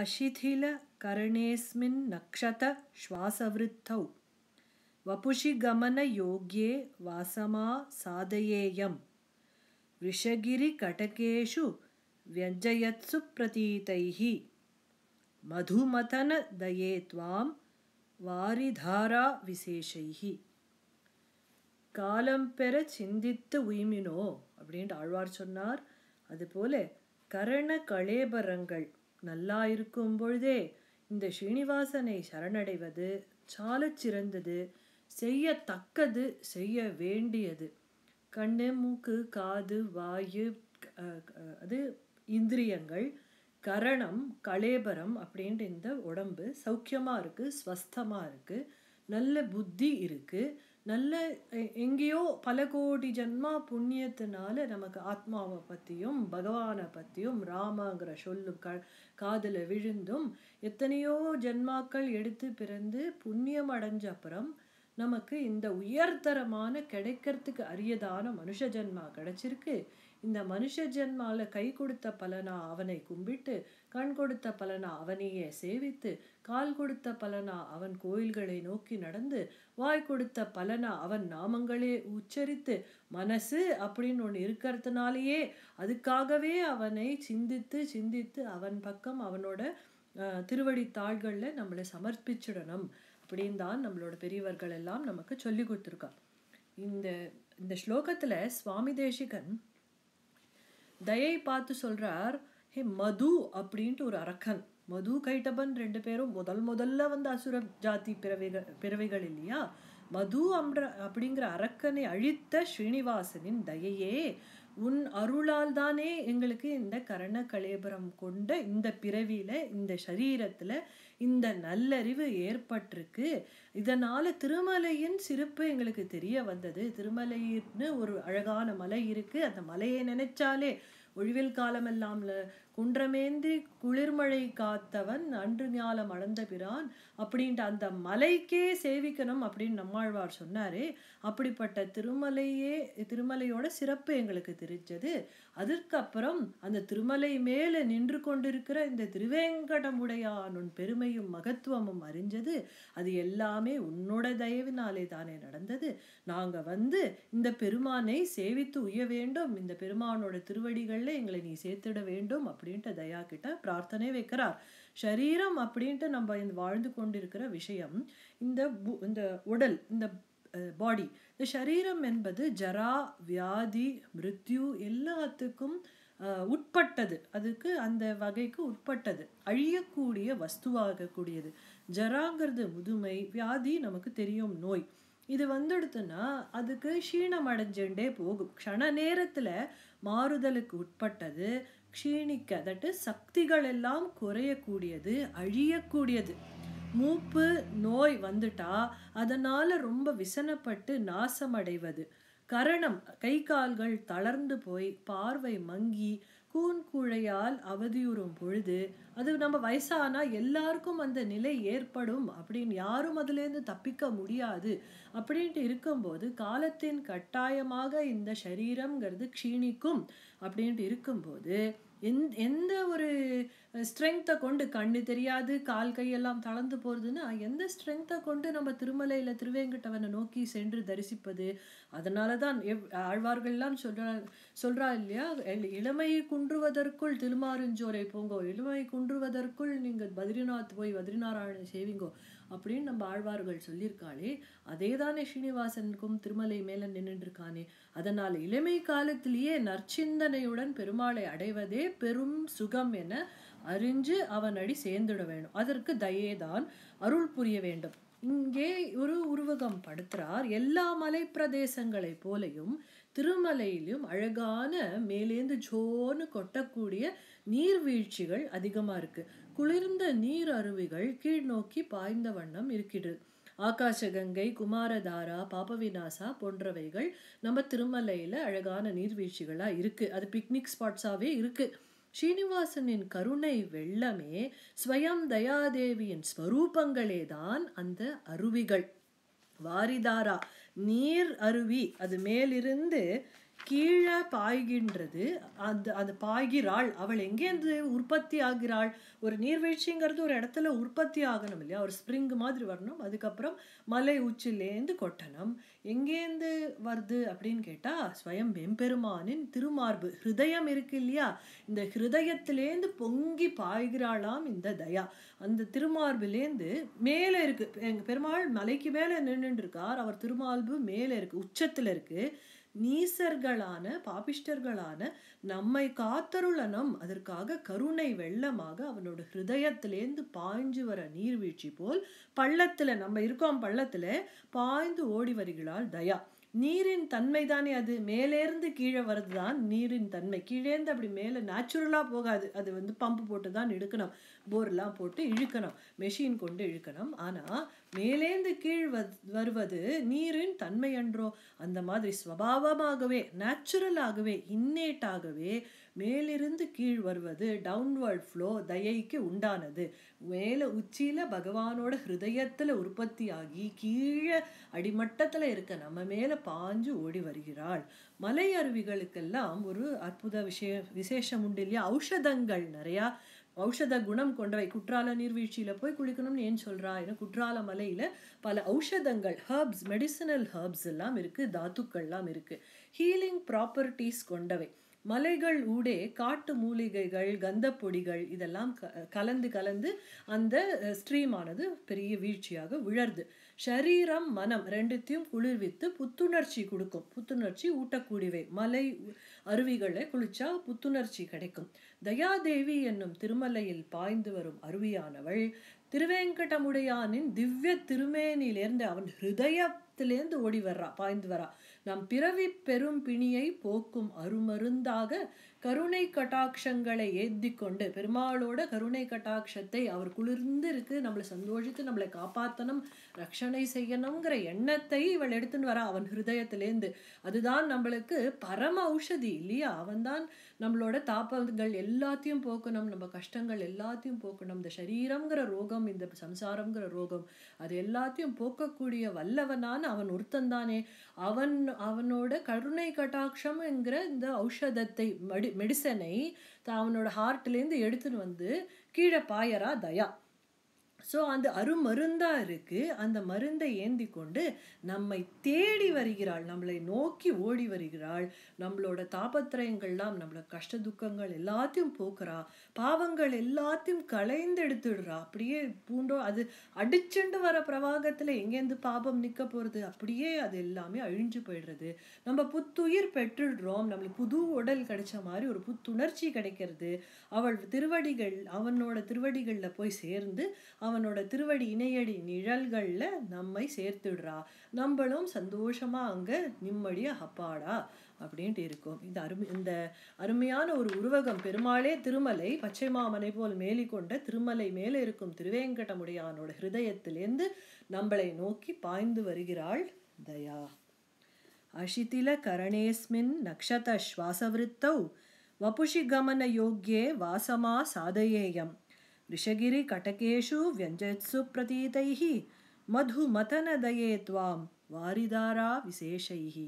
अशिथिलकरणेऽस्मिन् नक्षतश्वासवृद्धौ वपुषि गमनयोग्ये वासमा साधयेयं वृषगिरिकटकेषु व्यञ्जयत्सु प्रतीतैः मधुमथनदये त्वां வாரிதாராவிசேஷைஹ காலம் பெற சிந்தித்து உய்மினோ அப்படின்ட்டு ஆழ்வார் சொன்னார் அதுபோல கரண களேபரங்கள் நல்லா இருக்கும் பொழுதே இந்த ஸ்ரீனிவாசனை சரணடைவது சால சிறந்தது செய்யத்தக்கது செய்ய வேண்டியது கண்ணு மூக்கு காது வாயு அது இந்திரியங்கள் கரணம் கலேபரம் அப்படின்ற இந்த உடம்பு சௌக்கியமாக இருக்குது ஸ்வஸ்தமாக இருக்குது நல்ல புத்தி இருக்குது நல்ல எங்கேயோ பல கோடி ஜென்மா புண்ணியத்தினால நமக்கு ஆத்மாவை பற்றியும் பகவானை பற்றியும் ராமாங்கிற சொல்லு க காதில் விழுந்தும் எத்தனையோ ஜென்மாக்கள் எடுத்து பிறந்து புண்ணியம் அடைஞ்ச அப்புறம் நமக்கு இந்த உயர்தரமான கிடைக்கிறதுக்கு அரியதான மனுஷ ஜென்மா கிடைச்சிருக்கு இந்த மனுஷ ஜென்மால கை கொடுத்த பலனா அவனை கும்பிட்டு கண் கொடுத்த பலனா அவனையே சேவித்து கால் கொடுத்த பலனா அவன் கோயில்களை நோக்கி நடந்து வாய் கொடுத்த பலனா அவன் நாமங்களே உச்சரித்து மனசு அப்படின்னு ஒன்று இருக்கிறதுனாலேயே அதுக்காகவே அவனை சிந்தித்து சிந்தித்து அவன் பக்கம் அவனோட திருவடி தாள்களில் நம்மளை சமர்ப்பிச்சிடணும் அப்படின்னு தான் நம்மளோட பெரியவர்கள் எல்லாம் நமக்கு சொல்லி கொடுத்துருக்கான் இந்த இந்த ஸ்லோகத்தில் சுவாமி தேசிகன் தயை பார்த்து சொல்கிறார் ஹே மது அப்படின்ட்டு ஒரு அரக்கன் மது கைட்டபன் ரெண்டு பேரும் முதல் முதல்ல வந்து அசுர ஜாதி பிறவைகள் பிறவைகள் இல்லையா மது அம்ற அப்படிங்கிற அரக்கனை அழித்த ஸ்ரீனிவாசனின் தயையே உன் அருளால் தானே எங்களுக்கு இந்த கரண கலேபரம் கொண்ட இந்த பிறவியில் இந்த சரீரத்தில் இந்த நல்லறிவு ஏற்பட்டிருக்கு இதனால் திருமலையின் சிறப்பு எங்களுக்கு தெரிய வந்தது திருமலைன்னு ஒரு அழகான மலை இருக்குது அந்த மலையை நினைச்சாலே ஒழிவில் காலமெல்லாம் குன்றமேந்தி குளிர்மழை காத்தவன் அன்று ஞாலம் அளந்த பிரான் அப்படின்ட்டு அந்த மலைக்கே சேவிக்கணும் அப்படின்னு நம்மாழ்வார் சொன்னார் அப்படிப்பட்ட திருமலையே திருமலையோட சிறப்பு எங்களுக்கு தெரிஞ்சது அதற்கப்புறம் அந்த திருமலை மேலே நின்று கொண்டிருக்கிற இந்த திருவேங்கடமுடையானுன் பெருமையும் மகத்துவமும் அறிஞ்சது அது எல்லாமே உன்னோட தயவினாலே தானே நடந்தது நாங்கள் வந்து இந்த பெருமானை சேவித்து உய்ய வேண்டும் இந்த பெருமானோட திருவடிகளில் எங்களை நீ சேர்த்திட வேண்டும் அப்படி அப்படின்ட்டு தயா கிட்ட பிரார்த்தனை வைக்கிறார் சரீரம் அப்படின்ட்டு நம்ம இந்த வாழ்ந்து கொண்டிருக்கிற விஷயம் இந்த இந்த உடல் இந்த பாடி இந்த சரீரம் என்பது ஜரா வியாதி மிருத்யு எல்லாத்துக்கும் உட்பட்டது அதுக்கு அந்த வகைக்கு உட்பட்டது அழியக்கூடிய வஸ்துவாகக்கூடியது ஜராங்கிறது முதுமை வியாதி நமக்கு தெரியும் நோய் இது வந்துடுத்துனா அதுக்கு க்ஷீணம் அடைஞ்சுட்டே போகும் க்ஷண நேரத்தில் மாறுதலுக்கு உட்பட்டது க்ஷீணிக்க தட்டு எல்லாம் குறையக்கூடியது அழியக்கூடியது மூப்பு நோய் வந்துட்டா அதனால் ரொம்ப விசனப்பட்டு நாசமடைவது கரணம் கை கால்கள் தளர்ந்து போய் பார்வை மங்கி கூன் கூழையால் அவதியுறும் பொழுது அது நம்ம வயசானா எல்லாருக்கும் அந்த நிலை ஏற்படும் அப்படின்னு யாரும் அதுலேருந்து தப்பிக்க முடியாது அப்படின்ட்டு இருக்கும்போது காலத்தின் கட்டாயமாக இந்த சரீரம்ங்கிறது க்ஷீணிக்கும் அப்படின்ட்டு இருக்கும்போது எந் எந்த ஒரு ஸ்ட்ரென்த்தை கொண்டு கண்ணு தெரியாது கால் கையெல்லாம் தளர்ந்து போகிறதுன்னா எந்த ஸ்ட்ரென்த்தை கொண்டு நம்ம திருமலையில் திருவேங்கட்டவனை நோக்கி சென்று தரிசிப்பது அதனால தான் எவ் ஆழ்வார்கள்லாம் சொல்கிறா சொல்கிறா இல்லையா இளமையை குன்றுவதற்குள் திருமாறஞ்சோரை போங்கோ இளமையை குன்றுவதற்குள் நீங்கள் பத்ரிநாத் போய் பத்ரிநாராயணன் சேவிங்கோ அப்படின்னு நம்ம ஆழ்வார்கள் சொல்லியிருக்காளே அதே தானே ஸ்ரீனிவாசனுக்கும் திருமலை மேல நின்றுட்டு இருக்கானே அதனால் இளமை காலத்திலேயே நற்சிந்தனையுடன் பெருமாளை அடைவதே பெரும் சுகம் என அறிஞ்சு அவன் அடி சேர்ந்துட வேணும் அதற்கு தயேதான் அருள் புரிய வேண்டும் இங்கே ஒரு உருவகம் படுத்துறார் எல்லா மலை பிரதேசங்களை போலையும் திருமலையிலும் அழகான மேலேந்து ஜோன்னு கொட்டக்கூடிய நீர்வீழ்ச்சிகள் அதிகமாக இருக்குது குளிர்ந்த நீர் அருவிகள் கீழ் நோக்கி பாய்ந்த வண்ணம் இருக்கிறது ஆகாசகங்கை குமாரதாரா பாபவிநாசா போன்றவைகள் நம்ம திருமலையில் அழகான நீர்வீழ்ச்சிகளாக இருக்குது அது பிக்னிக் ஸ்பாட்ஸாகவே இருக்கு ஸ்ரீனிவாசனின் கருணை வெள்ளமே ஸ்வயம் தயாதேவியின் ஸ்வரூபங்களே தான் அந்த அருவிகள் வாரிதாரா நீர் அருவி அது மேலிருந்து கீழே பாய்கின்றது அந்த அது பாய்கிறாள் அவள் எங்கேருந்து உற்பத்தி ஆகிறாள் ஒரு நீர்வீழ்ச்சிங்கிறது ஒரு இடத்துல உற்பத்தி ஆகணும் இல்லையா ஒரு ஸ்ப்ரிங் மாதிரி வரணும் அதுக்கப்புறம் மலை உச்சிலேருந்து கொட்டணும் எங்கேருந்து வருது அப்படின்னு கேட்டால் ஸ்வயம் வெம்பெருமானின் திருமார்பு ஹிருதயம் இருக்கு இல்லையா இந்த ஹிருதயத்திலேருந்து பொங்கி பாய்கிறாளாம் இந்த தயா அந்த திருமார்புலேருந்து மேலே இருக்குது எங்கள் பெருமாள் மலைக்கு மேலே நின்றுட்டு இருக்கார் அவர் திருமார்பு மேலே இருக்குது உச்சத்தில் இருக்குது நீசர்களான பாபிஷ்டர்களான நம்மை காத்தருளனம் அதற்காக கருணை வெள்ளமாக அவனோட ஹிருதயத்திலேந்து பாய்ஞ்சு வர நீர்வீழ்ச்சி போல் பள்ளத்தில் நம்ம இருக்கோம் பள்ளத்தில் பாய்ந்து ஓடி வருகிறாள் தயா நீரின் தன்மை தானே அது மேலேருந்து கீழே வர்றது தான் நீரின் தன்மை கீழேருந்து அப்படி மேலே நேச்சுரலாக போகாது அது வந்து பம்பு போட்டு தான் இழுக்கணும் போர்லாம் போட்டு இழுக்கணும் மெஷின் கொண்டு இழுக்கணும் ஆனால் மேலேந்து கீழ் வருவது நீரின் தன்மை என்றோ அந்த மாதிரி ஸ்வபாவமாகவே நேச்சுரலாகவே இன்னேட்டாகவே மேலிருந்து கீழ் வருவது டவுன்வர்ட் ஃப்ளோ தயைக்கு உண்டானது மேலே உச்சியில் பகவானோட ஹிருதயத்தில் உற்பத்தி ஆகி கீழே அடிமட்டத்தில் இருக்க நம்ம மேலே பாஞ்சு ஓடி வருகிறாள் மலை அருவிகளுக்கெல்லாம் ஒரு அற்புத விஷய விசேஷம் உண்டு இல்லையா ஔஷதங்கள் நிறையா ஔஷத குணம் கொண்டவை குற்றால நீர்வீழ்ச்சியில் போய் குளிக்கணும்னு ஏன் சொல்கிறா ஏன்னா குற்றால மலையில் பல ஔஷதங்கள் ஹர்ப்ஸ் மெடிசினல் ஹர்ப்ஸ் எல்லாம் இருக்குது தாத்துக்கள்லாம் இருக்குது ஹீலிங் ப்ராப்பர்ட்டிஸ் கொண்டவை மலைகள் ஊடே காட்டு மூலிகைகள் கந்தப்பொடிகள் இதெல்லாம் கலந்து கலந்து அந்த ஸ்ட்ரீமானது பெரிய வீழ்ச்சியாக விழருது சரீரம் மனம் ரெண்டுத்தையும் குளிர்வித்து புத்துணர்ச்சி கொடுக்கும் புத்துணர்ச்சி ஊட்டக்கூடியவை மலை அருவிகளை குளிச்சா புத்துணர்ச்சி கிடைக்கும் தயாதேவி என்னும் திருமலையில் பாய்ந்து வரும் அருவியானவள் திருவேங்கடமுடையானின் திவ்ய திருமேனிலேருந்து அவன் ஹிருதயத்திலேருந்து ஓடி வர்றா பாய்ந்து வரா நம் பிறவி பெரும் பிணியை போக்கும் அருமருந்தாக கருணை கட்டாட்சங்களை ஏந்தி கொண்டு பெருமாளோட கருணை கட்டாட்சத்தை அவர் குளிர்ந்து இருக்கு நம்மளை சந்தோஷித்து நம்மளை காப்பாற்றணும் ரட்சணை செய்யணுங்கிற எண்ணத்தை இவள் எடுத்துன்னு வரா அவன் ஹிருதயத்திலேருந்து அதுதான் நம்மளுக்கு பரம ஔஷதி இல்லையா அவன்தான் நம்மளோட தாப்பங்கள் எல்லாத்தையும் போக்கணும் நம்ம கஷ்டங்கள் எல்லாத்தையும் போக்கணும் இந்த சரீரங்கிற ரோகம் இந்த சம்சாரம்ங்கிற ரோகம் அது எல்லாத்தையும் போக்கக்கூடிய வல்லவனான அவன் ஒருத்தன் தானே அவன் அவனோட கருணை கட்டாட்சம் என்கிற இந்த ஔஷதத்தை மெடி மெடிசனை அவனோட ஹார்ட்லேருந்து எடுத்துன்னு வந்து கீழே பாயரா தயா ஸோ அந்த அருமருந்தாக இருக்குது அந்த மருந்தை ஏந்தி கொண்டு நம்மை தேடி வருகிறாள் நம்மளை நோக்கி ஓடி வருகிறாள் நம்மளோட தாபத்திரயங்கள்லாம் நம்மளோட கஷ்ட துக்கங்கள் எல்லாத்தையும் போக்குறா பாவங்கள் எல்லாத்தையும் எடுத்துடுறா அப்படியே பூண்டோ அது அடிச்சுண்டு வர பிரவாகத்தில் எங்கேருந்து பாபம் நிற்க போகிறது அப்படியே அது எல்லாமே அழிஞ்சு போயிடுறது நம்ம புத்துயிர் பெற்றுடுறோம் நம்மளுக்கு புது உடல் கிடைச்ச மாதிரி ஒரு புத்துணர்ச்சி கிடைக்கிறது அவள் திருவடிகள் அவனோட திருவடிகளில் போய் சேர்ந்து அவன் அவனோட திருவடி இணையடி நிழல்களில் நம்மை சேர்த்துடுறா நம்மளும் சந்தோஷமாக அங்கே நிம்மடியாக அப்பாடா அப்படின்ட்டு இருக்கும் இந்த அருமை இந்த அருமையான ஒரு உருவகம் பெருமாளே திருமலை பச்சை மாமனை போல் மேலி கொண்ட திருமலை மேலே இருக்கும் திருவேங்கடமுடையானோட ஹிருதயத்திலேருந்து நம்மளை நோக்கி பாய்ந்து வருகிறாள் தயா அஷிதில கரணேஸ்மின் நக்ஷத சுவாசவருத்தௌ வபுஷி கமன யோக்கியே வாசமா சாதயேயம் ऋषगिरिकटकेषु व्यञ्जत्सु प्रतीतैः मधुमथनदये त्वां विशेषैः